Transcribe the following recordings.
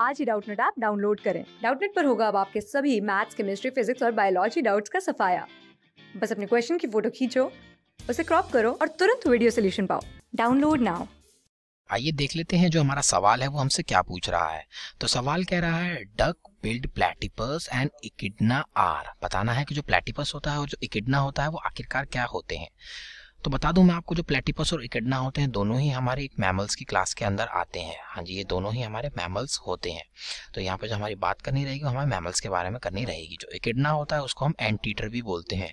आज ही Doubtnut app download करें डाउटनेट पर होगा अब आपके सभी मैथ्स केमिस्ट्री फिजिक्स और बायोलॉजी डाउट्स का सफाया बस अपने क्वेश्चन की फोटो खींचो उसे क्रॉप करो और तुरंत वीडियो सोल्यूशन पाओ डाउनलोड नाउ आइए देख लेते हैं जो हमारा सवाल है वो हमसे क्या पूछ रहा है तो सवाल कह रहा है duck billed platypus and echidna are बताना है कि जो प्लेटिपस होता है और जो इकिडना होता है वो आखिरकार क्या होते हैं तो बता दूं मैं आपको जो प्लेटिपस और इकडना होते हैं दोनों ही हमारे एक मैमल्स की क्लास के अंदर आते हैं हाँ जी ये दोनों ही हमारे मैमल्स होते हैं तो यहाँ पर जो हमारी बात करनी रहेगी वो मैमल्स के बारे में करनी रहेगी जो इकडना होता है उसको हम एंटीटर भी बोलते हैं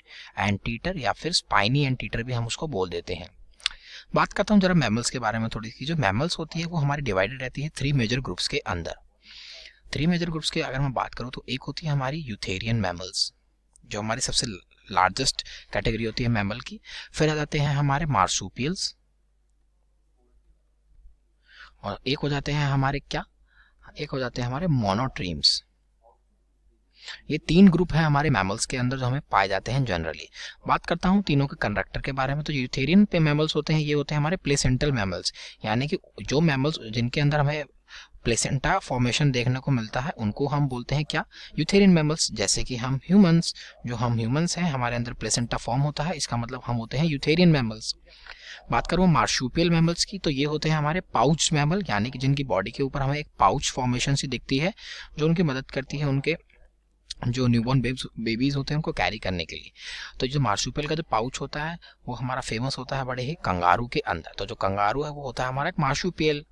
एंटीटर या फिर स्पाइनी एंटीटर भी हम उसको बोल देते हैं बात करता हूँ जरा मैमल्स के बारे में थोड़ी सी जो मैमल्स होती है वो हमारी डिवाइडेड रहती है थ्री मेजर ग्रुप्स के अंदर थ्री मेजर ग्रुप्स की अगर मैं बात करूँ तो एक होती है हमारी यूथेरियन मैमल्स जो हमारी सबसे लार्जेस्ट कैटेगरी होती है मैमल की फिर आ जाते हैं हमारे मार्सूपियल्स और एक हो जाते हैं हमारे क्या एक हो जाते हैं हमारे मोनोट्रीम्स ये तीन ग्रुप हैं हमारे मैमल्स के अंदर जो हमें पाए जाते हैं जनरली बात करता हूँ तीनों के कंडक्टर के बारे में तो यूथेरियन पे मैमल्स होते हैं ये होते हैं हमारे प्लेसेंटल मैमल्स यानी कि जो मैमल्स जिनके अंदर हमें प्लेसेंटा फॉर्मेशन देखने को मिलता है उनको हम बोलते हैं क्या यूथेरिन मेमल्स जैसे कि हम ह्यूमंस जो हम ह्यूमंस हैं हमारे अंदर प्लेसेंटा फॉर्म होता है इसका मतलब हम होते हैं यूथेरियन मेमल्स बात करूँ मार्शूपियल मेमल्स की तो ये होते हैं हमारे पाउच मेमल यानी कि जिनकी बॉडी के ऊपर हमें एक पाउच फॉर्मेशन सी दिखती है जो उनकी मदद करती है उनके जो न्यूबॉर्न बेबीज़ होते हैं उनको कैरी करने के लिए तो जो मार्शूपियल का जो पाउच होता है वो हमारा फेमस होता है बड़े ही कंगारू के अंदर तो जो कंगारू है वो होता है हमारा एक मार्शूपियल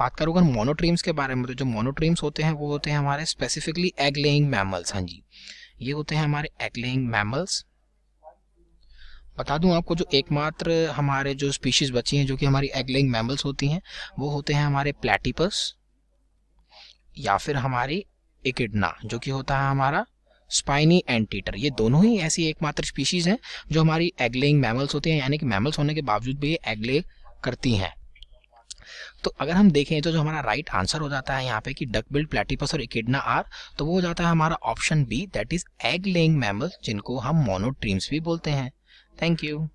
बात करूँ अगर मोनोट्रीम्स के बारे में तो जो मोनोट्रीम्स होते हैं वो होते हैं हमारे स्पेसिफिकली एग लेइंग मैमल्स हाँ जी ये होते हैं हमारे एग लेइंग मैमल्स बता दूं आपको जो एकमात्र हमारे जो स्पीशीज़ बची हैं जो कि हमारी एगलिंग मैमल्स होती हैं वो होते हैं हमारे प्लेटिपस या फिर हमारी इकिडना जो कि होता है हमारा स्पाइनी एंटीटर ये दोनों ही ऐसी एकमात्र स्पीशीज़ हैं जो हमारी एगलिंग मैमल्स होती हैं यानी कि मैमल्स होने के बावजूद भी ये एगले करती हैं तो अगर हम देखें तो जो हमारा राइट आंसर हो जाता है यहाँ पे कि बिल्ड प्लेटिपस और इकिडना आर तो वो हो जाता है हमारा option B that is egg laying mammals जिनको हम मोनोट्रीम्स भी बोलते हैं थैंक यू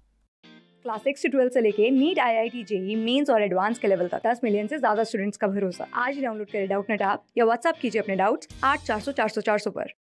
क्लास सिक्स से ट्वेल्व से लेके NEET I I T JEE mains और एडवांस के लेवल तक दस मिलियन से ज्यादा स्टूडेंट्स का भरोसा आज डाउनलोड करें डाउट नेट आप या व्हाट्सअप कीजिए अपने डाउट्स आठ चार सौ चार सौ चार सौ पर